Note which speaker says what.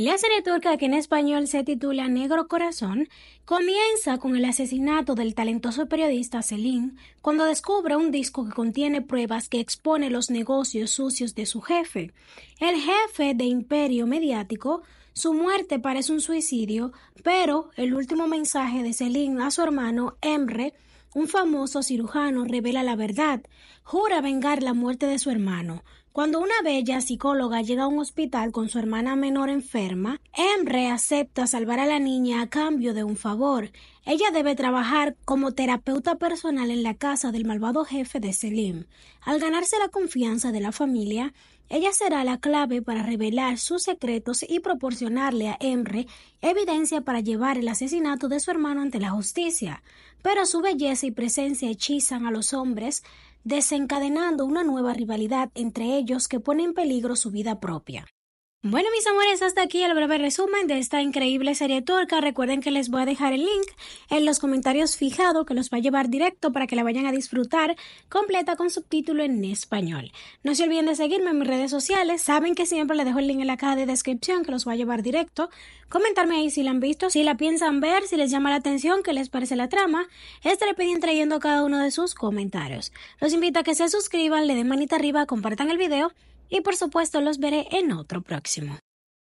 Speaker 1: La serie turca que en español se titula Negro Corazón comienza con el asesinato del talentoso periodista Selim cuando descubre un disco que contiene pruebas que expone los negocios sucios de su jefe. El jefe de imperio mediático, su muerte parece un suicidio, pero el último mensaje de Selim a su hermano Emre un famoso cirujano revela la verdad, jura vengar la muerte de su hermano, cuando una bella psicóloga llega a un hospital con su hermana menor enferma, Emre acepta salvar a la niña a cambio de un favor. Ella debe trabajar como terapeuta personal en la casa del malvado jefe de Selim. Al ganarse la confianza de la familia, ella será la clave para revelar sus secretos y proporcionarle a Emre evidencia para llevar el asesinato de su hermano ante la justicia. Pero su belleza y presencia hechizan a los hombres desencadenando una nueva rivalidad entre ellos que pone en peligro su vida propia. Bueno, mis amores, hasta aquí el breve resumen de esta increíble serie turca. Recuerden que les voy a dejar el link en los comentarios fijado que los va a llevar directo para que la vayan a disfrutar completa con subtítulo en español. No se olviden de seguirme en mis redes sociales. Saben que siempre les dejo el link en la caja de descripción que los va a llevar directo. Comentarme ahí si la han visto, si la piensan ver, si les llama la atención, qué les parece la trama. Estaré pendiente trayendo cada uno de sus comentarios. Los invito a que se suscriban, le den manita arriba, compartan el video y por supuesto los veré en otro próximo.